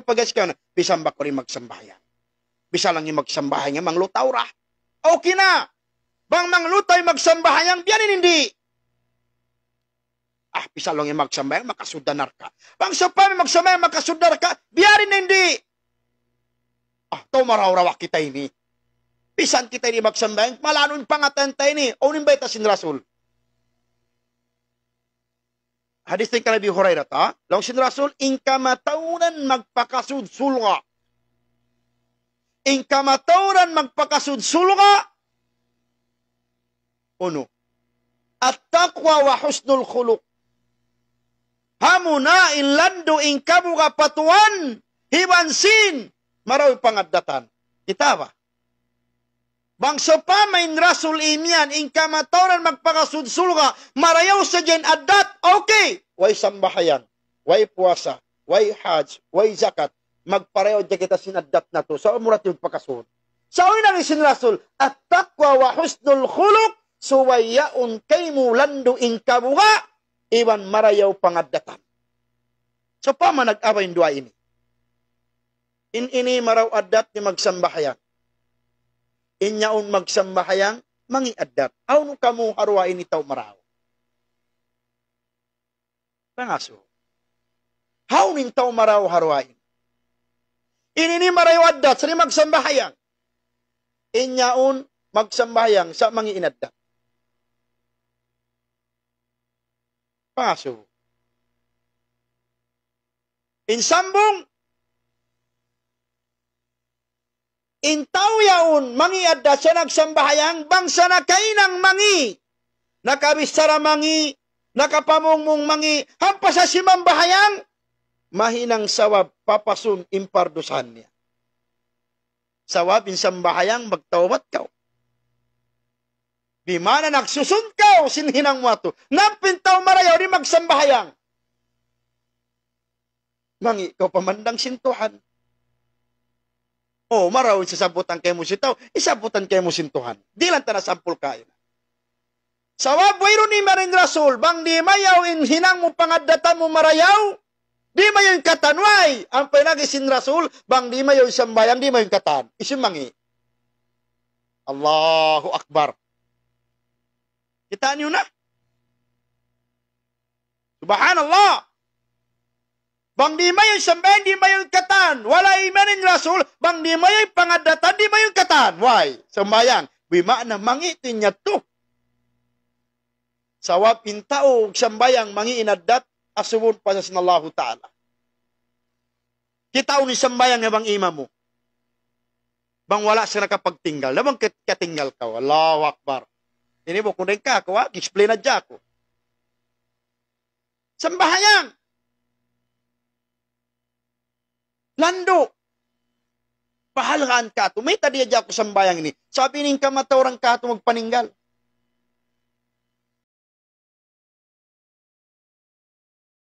pagas ka, bisan ba ko rin magsambahayan. Bisa lang yung magsambahay nga, manglutaw ra. Okay na! Bang manglutay magsambahayan, biyanin hindi! Ah, bisa lang yung magsambahay, makasudanar ka. Bang sa pami magsambahayan, makasudar ka, biyarin hindi! Ah, to maraw-rawa kita ini. Bisan kita ini magsambahay, malanon pangatantay ni, o nimbaita sin Rasul hadis ng kanabi Hurairah ta, lang sin Rasul in kamatawnan magpakasud sulga. In kamatawnan magpakasud sulga. Uno. At taqwa wa husnul khuluq. Hamuna in lando in kabuga patuan hibansin maraw pangadatan. Kita ba? Bangsopamain rasul imyan, inkamatawan magpakasunsulga, marayaw sa dyan, at that, okay. Way sambahayan, way puasa, way hajj, way zakat, magpareho dyan kita sinadat na to. Sa so, umurat yung pakasun. Sa so, unang isin rasul, at takwa wa husnul khuluk, suwayaun kay mulando inkabuha, iwan marayaw pangadatan. So, paman nag-away yung dua ini. In ini maraw adat ni magsambahayan inyaon magsamahayang mangiadat. Aw kamu harwain itaw maraw. Pangaso. Haw nintaw maraw harwain. Inini marayo adat, sari magsambahayan. Inyaon magsambahayang sa mangiinadat. Pangaso. Insambong, Intaw mangi adda sa nagsambahayang bangsa na kainang mangi. nakabisara mangi, nakapamungmung mangi, hampa sa simambahayang, mahinang sawab papasun impardusan niya. Sawab insambahayang magtawat kao. Bimana nagsusun kao sinhinang wato. Napintaw marayaw ni magsambahayang. Mangi, ikaw pamandang sintuhan Oh, maraw sa sabutan kay mo sitaw, isabutan kay mo sintuhan. Di lang ta nasampol kayo. Sa wabwiro ni Marin Rasul, bang di mayaw in hinang mo pangadata mo marayaw? Di mayon katanway ang pinagisin Rasul, bang di mayon bayang, di mayon katan. Isimangi. Allahu Akbar. Kita niyo na. Subhanallah. Bang di mayon samben, di mayon katan. Wala imanin rasul, bang di mayon pangadatan, di mayon katan. Why? Sambayang, wima na mangitin niya to. Sawa pintao, sambayang sembayang, inadat, asubun pa sa sinallahu ta'ala. Kita ni sembayang bang ima mo. Bang wala siya nakapagtinggal. Labang katinggal ka. Allahu Akbar. Ini mo kunin ka ako ha. Explain na dyan ako. Sambayang, lando. Pahalgaan ka to. May tadiya ako sa bayang ini. Sabi ning kamataurang ka to magpaninggal.